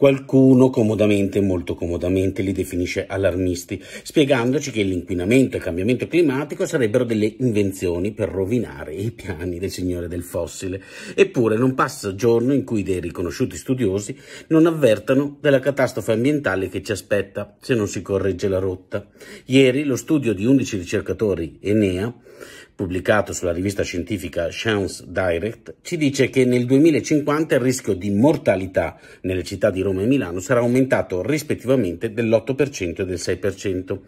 Qualcuno comodamente, molto comodamente, li definisce allarmisti, spiegandoci che l'inquinamento e il cambiamento climatico sarebbero delle invenzioni per rovinare i piani del signore del fossile. Eppure non passa giorno in cui dei riconosciuti studiosi non avvertano della catastrofe ambientale che ci aspetta se non si corregge la rotta. Ieri lo studio di 11 ricercatori Enea pubblicato sulla rivista scientifica Science Direct, ci dice che nel 2050 il rischio di mortalità nelle città di Roma e Milano sarà aumentato rispettivamente dell'8% e del 6%.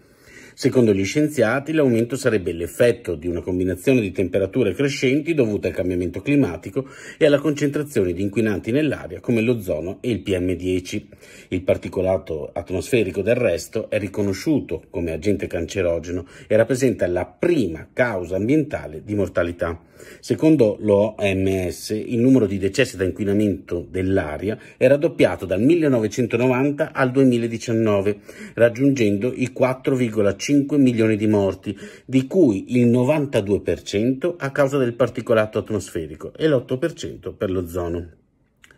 Secondo gli scienziati, l'aumento sarebbe l'effetto di una combinazione di temperature crescenti dovute al cambiamento climatico e alla concentrazione di inquinanti nell'aria come l'ozono e il PM10. Il particolato atmosferico del resto è riconosciuto come agente cancerogeno e rappresenta la prima causa ambientale di mortalità. Secondo l'OMS, il numero di decessi da inquinamento dell'aria è raddoppiato dal 1990 al 2019, raggiungendo i 4,5 1,5 milioni di morti, di cui il 92% a causa del particolato atmosferico e l'8% per l'ozono.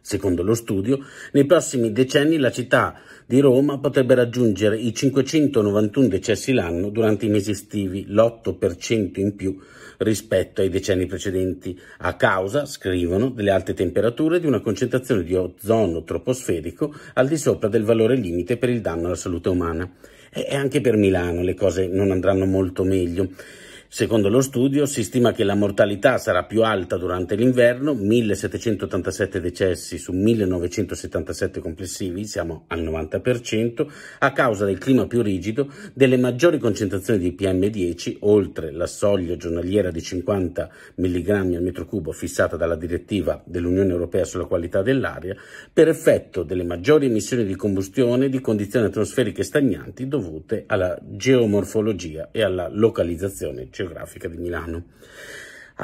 Secondo lo studio, nei prossimi decenni la città di Roma potrebbe raggiungere i 591 decessi l'anno durante i mesi estivi, l'8% in più rispetto ai decenni precedenti, a causa, scrivono, delle alte temperature e di una concentrazione di ozono troposferico al di sopra del valore limite per il danno alla salute umana. E anche per Milano le cose non andranno molto meglio. Secondo lo studio si stima che la mortalità sarà più alta durante l'inverno, 1787 decessi su 1977 complessivi, siamo al 90%, a causa del clima più rigido, delle maggiori concentrazioni di PM10, oltre la soglia giornaliera di 50 mg al metro cubo fissata dalla direttiva dell'Unione Europea sulla qualità dell'aria, per effetto delle maggiori emissioni di combustione di condizioni atmosferiche stagnanti dovute alla geomorfologia e alla localizzazione geografica. Geografica di Milano.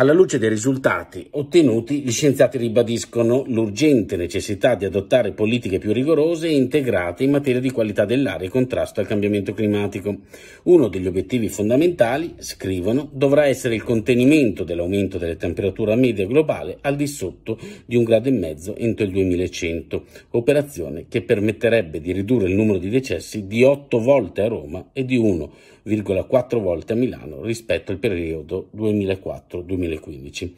Alla luce dei risultati ottenuti, gli scienziati ribadiscono l'urgente necessità di adottare politiche più rigorose e integrate in materia di qualità dell'aria e contrasto al cambiamento climatico. Uno degli obiettivi fondamentali, scrivono, dovrà essere il contenimento dell'aumento della temperatura media globale al di sotto di un grado e mezzo entro il 2100, operazione che permetterebbe di ridurre il numero di decessi di 8 volte a Roma e di 1,4 volte a Milano rispetto al periodo 2004-2005. 2015.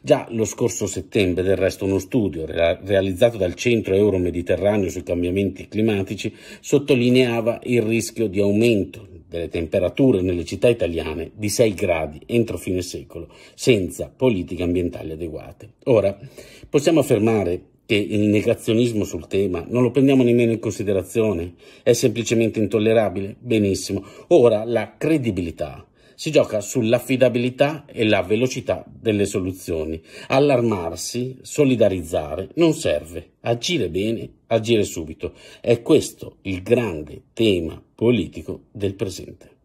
Già lo scorso settembre, del resto, uno studio realizzato dal Centro Euro Mediterraneo sui cambiamenti climatici sottolineava il rischio di aumento delle temperature nelle città italiane di 6 gradi entro fine secolo, senza politiche ambientali adeguate. Ora, possiamo affermare che il negazionismo sul tema non lo prendiamo nemmeno in considerazione, è semplicemente intollerabile? Benissimo. Ora la credibilità si gioca sull'affidabilità e la velocità delle soluzioni. Allarmarsi, solidarizzare non serve. Agire bene, agire subito. È questo il grande tema politico del presente.